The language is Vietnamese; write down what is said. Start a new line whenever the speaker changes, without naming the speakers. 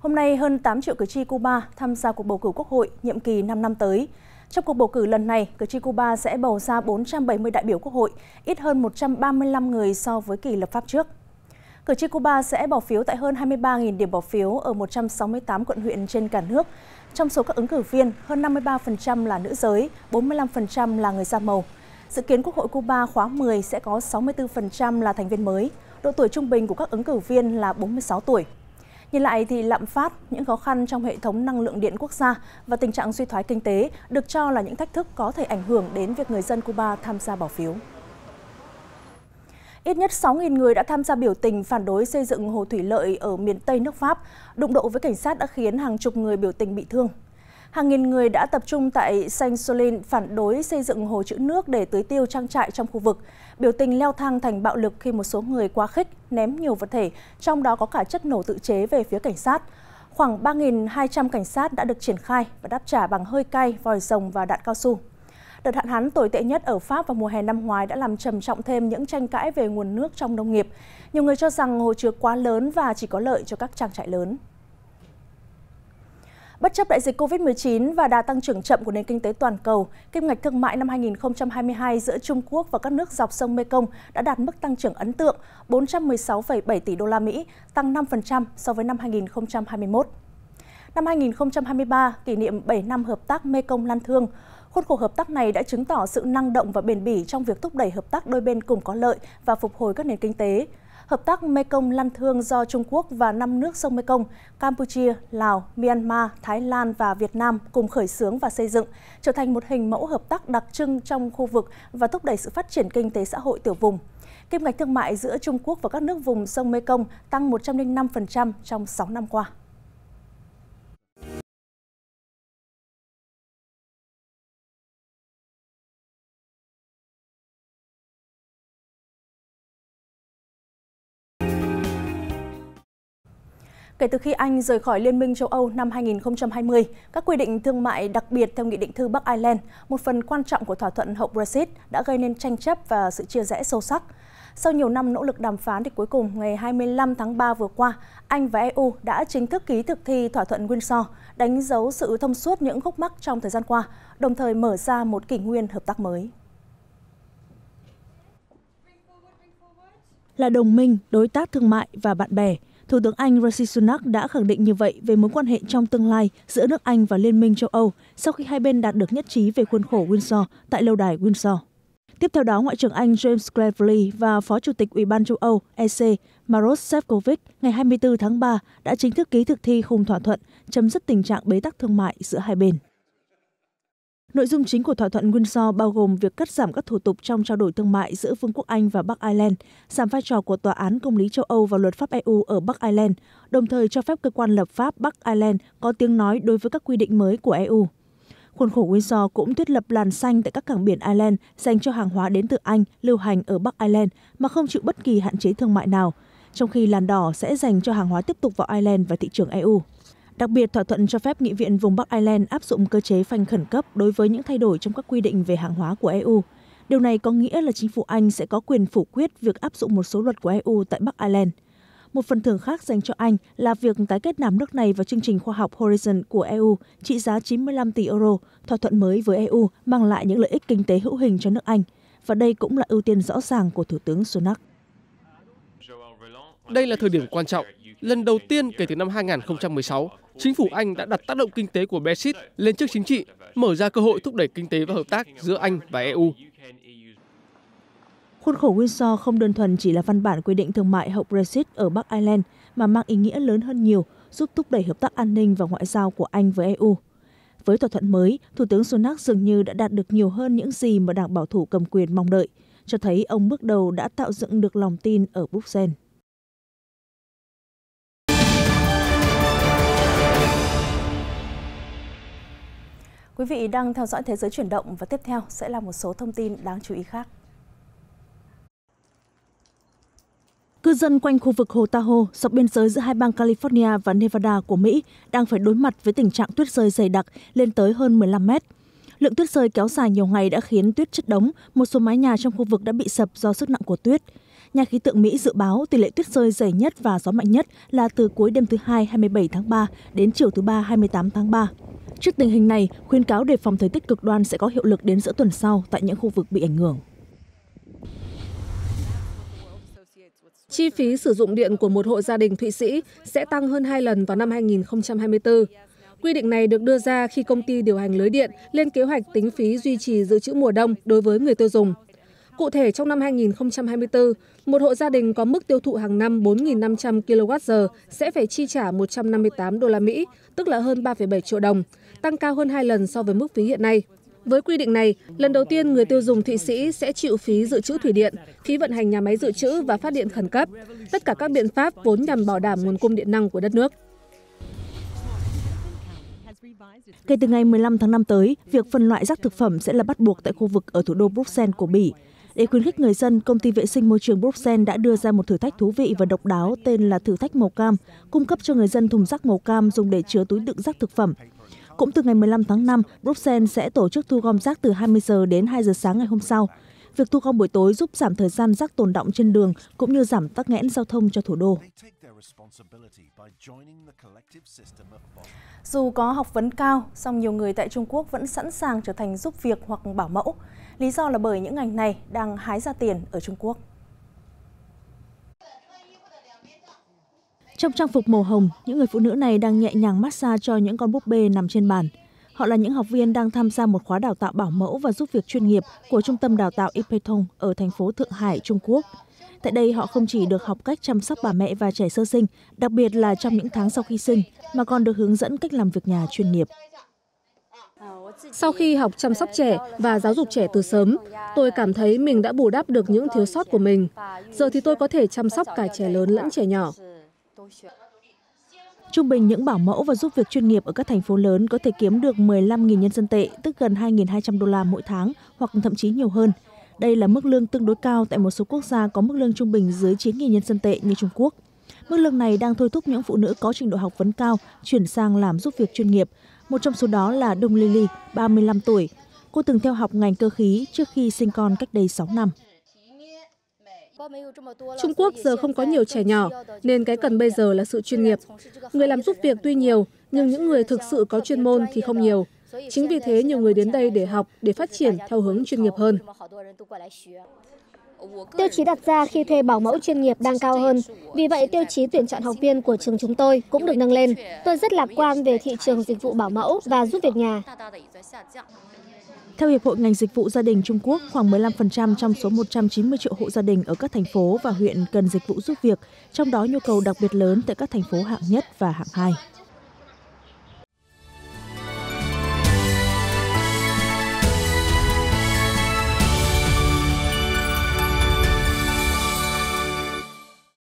Hôm nay, hơn 8 triệu cử tri Cuba tham gia cuộc bầu cử quốc hội nhiệm kỳ 5 năm tới. Trong cuộc bầu cử lần này, cử tri Cuba sẽ bầu ra 470 đại biểu quốc hội, ít hơn 135 người so với kỳ lập pháp trước. Cử tri Cuba sẽ bỏ phiếu tại hơn 23.000 điểm bỏ phiếu ở 168 quận huyện trên cả nước. Trong số các ứng cử viên, hơn 53% là nữ giới, 45% là người da màu. Dự kiến Quốc hội Cuba khóa 10 sẽ có 64% là thành viên mới. Độ tuổi trung bình của các ứng cử viên là 46 tuổi. Nhìn lại thì lạm phát, những khó khăn trong hệ thống năng lượng điện quốc gia và tình trạng suy thoái kinh tế được cho là những thách thức có thể ảnh hưởng đến việc người dân Cuba tham gia bỏ phiếu. Ít nhất 6.000 người đã tham gia biểu tình phản đối xây dựng hồ thủy lợi ở miền Tây nước Pháp. Đụng độ với cảnh sát đã khiến hàng chục người biểu tình bị thương hàng nghìn người đã tập trung tại saint solin phản đối xây dựng hồ chữ nước để tưới tiêu trang trại trong khu vực. Biểu tình leo thang thành bạo lực khi một số người quá khích ném nhiều vật thể, trong đó có cả chất nổ tự chế về phía cảnh sát. Khoảng 3.200 cảnh sát đã được triển khai và đáp trả bằng hơi cay, vòi rồng và đạn cao su. Đợt hạn hán tồi tệ nhất ở Pháp vào mùa hè năm ngoái đã làm trầm trọng thêm những tranh cãi về nguồn nước trong nông nghiệp. Nhiều người cho rằng hồ chứa quá lớn và chỉ có lợi cho các trang trại lớn chấp đại dịch COVID 19 và đà tăng trưởng chậm của nền kinh tế toàn cầu, kim ngạch thương mại năm 2022 giữa Trung Quốc và các nước dọc sông Mekong đã đạt mức tăng trưởng ấn tượng 416,7 tỷ đô la Mỹ, tăng 5% so với năm 2021. Năm 2023 kỷ niệm 7 năm hợp tác Mekong Lan Thương, Khuôn khổ hợp tác này đã chứng tỏ sự năng động và bền bỉ trong việc thúc đẩy hợp tác đôi bên cùng có lợi và phục hồi các nền kinh tế hợp tác Mekong Lan Thương do Trung Quốc và năm nước sông Mekong, Campuchia, Lào, Myanmar, Thái Lan và Việt Nam cùng khởi xướng và xây dựng, trở thành một hình mẫu hợp tác đặc trưng trong khu vực và thúc đẩy sự phát triển kinh tế xã hội tiểu vùng. Kim ngạch thương mại giữa Trung Quốc và các nước vùng sông Mekong tăng 105% trong 6 năm qua. kể từ khi Anh rời khỏi Liên minh châu Âu năm 2020, các quy định thương mại đặc biệt theo Nghị định thư Bắc Ireland, một phần quan trọng của thỏa thuận hậu Brexit, đã gây nên tranh chấp và sự chia rẽ sâu sắc. Sau nhiều năm nỗ lực đàm phán thì cuối cùng ngày 25 tháng 3 vừa qua, Anh và EU đã chính thức ký thực thi thỏa thuận Windsor, đánh dấu sự thông suốt những khúc mắc trong thời gian qua, đồng thời mở ra một kỷ nguyên hợp tác mới. Là đồng minh, đối tác thương mại và bạn bè, Thủ tướng Anh Rishi Sunak đã khẳng định như vậy về mối quan hệ trong tương lai giữa nước Anh và Liên minh châu Âu sau khi hai bên đạt được nhất trí về khuôn khổ Windsor tại lâu đài Windsor. Tiếp theo đó, Ngoại trưởng Anh James Cleverly và Phó Chủ tịch Ủy ban châu Âu EC Maros Sefcovic ngày 24 tháng 3 đã chính thức ký thực thi khung thỏa thuận chấm dứt tình trạng bế tắc thương mại giữa hai bên. Nội dung chính của thỏa thuận Windsor bao gồm việc cắt giảm các thủ tục trong trao đổi thương mại giữa Vương quốc Anh và Bắc Ireland, giảm vai trò của Tòa án Công lý châu Âu và luật pháp EU ở Bắc Ireland, đồng thời cho phép cơ quan lập pháp Bắc Ireland có tiếng nói đối với các quy định mới của EU. Khuôn khổ Windsor cũng thiết lập làn xanh tại các cảng biển Ireland dành cho hàng hóa đến từ Anh lưu hành ở Bắc Ireland mà không chịu bất kỳ hạn chế thương mại nào, trong khi làn đỏ sẽ dành cho hàng hóa tiếp tục vào Ireland và thị trường EU đặc biệt thỏa thuận cho phép nghị viện vùng bắc ireland áp dụng cơ chế phanh khẩn cấp đối với những thay đổi trong các quy định về hàng hóa của eu điều này có nghĩa là chính phủ anh sẽ có quyền phủ quyết việc áp dụng một số luật của eu tại bắc ireland một phần thưởng khác dành cho Anh là việc tái kết nạp nước này vào chương trình khoa học Horizon của EU trị giá 95 tỷ euro. Thỏa thuận mới với EU mang lại những lợi ích kinh tế hữu hình cho nước Anh. Và đây cũng là ưu tiên rõ ràng của Thủ tướng
Sunak. Đây là thời điểm quan trọng. Lần đầu tiên kể từ năm 2016, chính phủ Anh đã đặt tác động kinh tế của Brexit lên trước chính trị, mở ra cơ hội thúc đẩy kinh tế và hợp tác giữa Anh và EU.
Khuôn khổ Windsor không đơn thuần chỉ là văn bản quy định thương mại hậu Brexit ở Bắc Ireland mà mang ý nghĩa lớn hơn nhiều, giúp thúc đẩy hợp tác an ninh và ngoại giao của Anh với EU. Với thỏa thuận mới, Thủ tướng Sunak dường như đã đạt được nhiều hơn những gì mà đảng bảo thủ cầm quyền mong đợi, cho thấy ông bước đầu đã tạo dựng được lòng tin ở Bruxelles. Quý vị đang theo dõi Thế giới chuyển động và tiếp theo sẽ là một số thông tin đáng chú ý khác. Cư dân quanh khu vực hồ Tahoe, dọc biên giới giữa hai bang California và Nevada của Mỹ đang phải đối mặt với tình trạng tuyết rơi dày đặc lên tới hơn 15 mét. Lượng tuyết rơi kéo dài nhiều ngày đã khiến tuyết chất đống, một số mái nhà trong khu vực đã bị sập do sức nặng của tuyết. Nhà khí tượng Mỹ dự báo tỷ lệ tuyết rơi dày nhất và gió mạnh nhất là từ cuối đêm thứ Hai 27 tháng 3 đến chiều thứ Ba 28 tháng 3. Trước tình hình này, khuyên cáo đề phòng thời tiết cực đoan sẽ có hiệu lực đến giữa tuần sau tại những khu vực bị ảnh hưởng.
Chi phí sử dụng điện của một hộ gia đình Thụy Sĩ sẽ tăng hơn 2 lần vào năm 2024. Quy định này được đưa ra khi công ty điều hành lưới điện lên kế hoạch tính phí duy trì dự trữ mùa đông đối với người tiêu dùng cụ thể trong năm 2024 một hộ gia đình có mức tiêu thụ hàng năm 4.500 trăm linh kwh sẽ phải chi trả 158 đô la Mỹ tức là hơn 3,7 triệu đồng tăng cao hơn hai lần so với mức phí hiện nay với quy định này lần đầu tiên người tiêu dùng thụy sĩ sẽ chịu phí dự trữ thủy điện phí vận hành nhà máy dự trữ và phát điện khẩn cấp tất cả các biện pháp vốn nhằm bảo đảm nguồn cung điện năng của đất nước Kể từ ngày 15 tháng 5 tới, việc phân loại rác
thực phẩm sẽ là bắt buộc tại khu vực ở thủ đô Bruxelles của Bỉ. Để khuyến khích người dân, công ty vệ sinh môi trường Bruxelles đã đưa ra một thử thách thú vị và độc đáo tên là thử thách màu cam, cung cấp cho người dân thùng rác màu cam dùng để chứa túi đựng rác thực phẩm. Cũng từ ngày 15 tháng 5, Bruxelles sẽ tổ chức thu gom rác từ 20 giờ đến 2 giờ sáng ngày hôm sau. Việc thu gom buổi tối giúp giảm thời gian rác tồn động trên đường cũng như giảm tắc nghẽn giao thông cho thủ đô. Dù có học vấn cao, song nhiều người tại Trung Quốc vẫn sẵn sàng trở thành giúp việc hoặc bảo mẫu. Lý do là bởi những ngành này đang hái ra tiền ở Trung Quốc. Trong trang phục màu hồng, những người phụ nữ này đang nhẹ nhàng massage cho những con búp bê nằm trên bàn. Họ là những học viên đang tham gia một khóa đào tạo bảo mẫu và giúp việc chuyên nghiệp của Trung tâm Đào tạo Ipetong ở thành phố Thượng Hải, Trung Quốc. Tại đây, họ không chỉ được học cách chăm sóc bà mẹ và trẻ sơ sinh, đặc biệt là trong những tháng sau khi sinh,
mà còn được hướng dẫn cách làm việc nhà chuyên nghiệp. Sau khi học chăm sóc trẻ và giáo dục trẻ từ sớm, tôi cảm thấy mình đã bù đắp được những thiếu sót của mình. Giờ thì tôi có thể chăm sóc cả trẻ lớn lẫn trẻ nhỏ. Trung
bình những bảo mẫu và giúp việc chuyên nghiệp ở các thành phố lớn có thể kiếm được 15.000 nhân dân tệ, tức gần 2.200 đô la mỗi tháng hoặc thậm chí nhiều hơn. Đây là mức lương tương đối cao tại một số quốc gia có mức lương trung bình dưới 9.000 nhân dân tệ như Trung Quốc. Mức lương này đang thôi thúc những phụ nữ có trình độ học vấn cao chuyển sang làm giúp việc chuyên nghiệp, một trong số đó là Đông Lily, 35 tuổi.
Cô từng theo học ngành cơ khí trước khi sinh con cách đây 6 năm. Trung Quốc giờ không có nhiều trẻ nhỏ, nên cái cần bây giờ là sự chuyên nghiệp. Người làm giúp việc tuy nhiều, nhưng những người thực sự có chuyên môn thì không nhiều. Chính vì thế nhiều người đến đây để học, để phát triển theo hướng chuyên nghiệp hơn. Tiêu chí đặt ra khi thuê bảo mẫu chuyên nghiệp đang cao hơn, vì vậy tiêu chí tuyển chọn học viên của trường chúng tôi cũng được nâng lên. Tôi rất lạc quan về thị trường dịch vụ bảo mẫu và giúp việc nhà.
Theo Hiệp hội ngành dịch vụ gia đình Trung Quốc, khoảng 15% trong số 190 triệu hộ gia đình ở các thành phố và huyện cần dịch vụ giúp việc, trong đó nhu cầu đặc biệt lớn tại các thành phố hạng nhất và hạng hai.